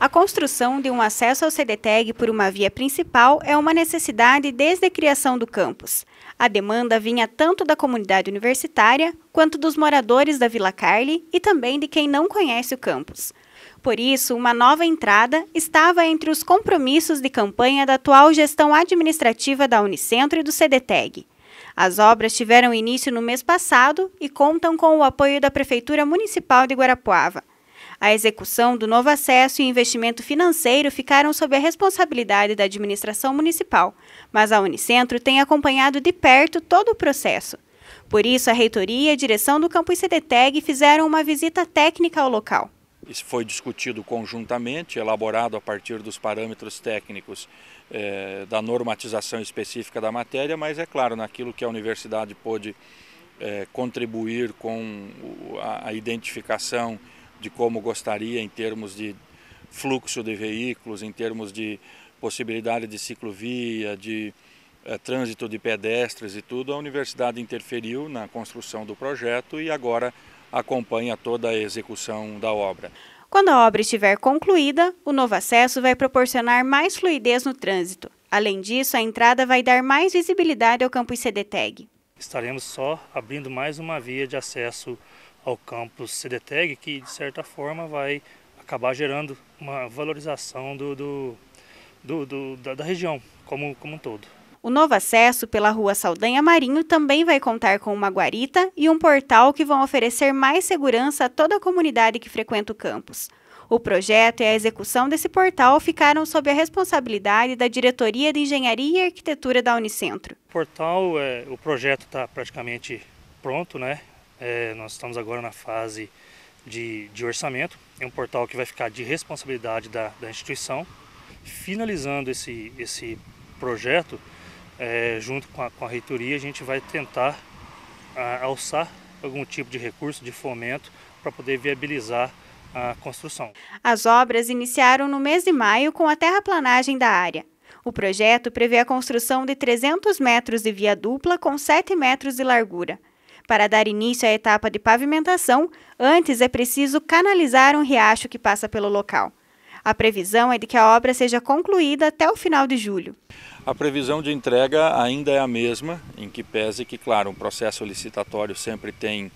A construção de um acesso ao CDTEG por uma via principal é uma necessidade desde a criação do campus. A demanda vinha tanto da comunidade universitária quanto dos moradores da Vila Carli e também de quem não conhece o campus. Por isso, uma nova entrada estava entre os compromissos de campanha da atual gestão administrativa da Unicentro e do CDTEG. As obras tiveram início no mês passado e contam com o apoio da Prefeitura Municipal de Guarapuava. A execução do novo acesso e investimento financeiro ficaram sob a responsabilidade da administração municipal, mas a Unicentro tem acompanhado de perto todo o processo. Por isso, a reitoria e a direção do campus CDTEG fizeram uma visita técnica ao local. Isso foi discutido conjuntamente, elaborado a partir dos parâmetros técnicos eh, da normatização específica da matéria, mas é claro, naquilo que a universidade pôde eh, contribuir com a, a identificação de como gostaria em termos de fluxo de veículos, em termos de possibilidade de ciclovia, de é, trânsito de pedestres e tudo, a universidade interferiu na construção do projeto e agora acompanha toda a execução da obra. Quando a obra estiver concluída, o novo acesso vai proporcionar mais fluidez no trânsito. Além disso, a entrada vai dar mais visibilidade ao campus CDTEG. Estaremos só abrindo mais uma via de acesso ao campus CDTEG, que de certa forma vai acabar gerando uma valorização do, do, do, do da, da, região como, como um todo. O novo acesso pela rua Saldanha Marinho também vai contar com uma guarita e um portal que vão oferecer mais segurança a toda a comunidade que frequenta o campus. O projeto e a execução desse portal ficaram sob a responsabilidade da Diretoria de Engenharia e Arquitetura da Unicentro. O portal, é, o projeto está praticamente pronto, né? É, nós estamos agora na fase de, de, orçamento. É um portal que vai ficar de responsabilidade da, da instituição. Finalizando esse, esse projeto, é, junto com a, com a reitoria, a gente vai tentar a, alçar algum tipo de recurso de fomento para poder viabilizar a construção. As obras iniciaram no mês de maio com a terraplanagem da área. O projeto prevê a construção de 300 metros de via dupla com 7 metros de largura. Para dar início à etapa de pavimentação, antes é preciso canalizar um riacho que passa pelo local. A previsão é de que a obra seja concluída até o final de julho. A previsão de entrega ainda é a mesma, em que pese que, claro, um processo licitatório sempre tem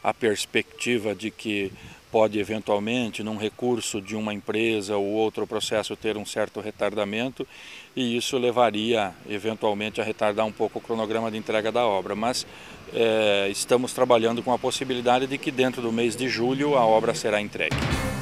a perspectiva de que pode eventualmente, num recurso de uma empresa ou outro processo, ter um certo retardamento e isso levaria eventualmente a retardar um pouco o cronograma de entrega da obra. Mas é, estamos trabalhando com a possibilidade de que dentro do mês de julho a obra será entregue.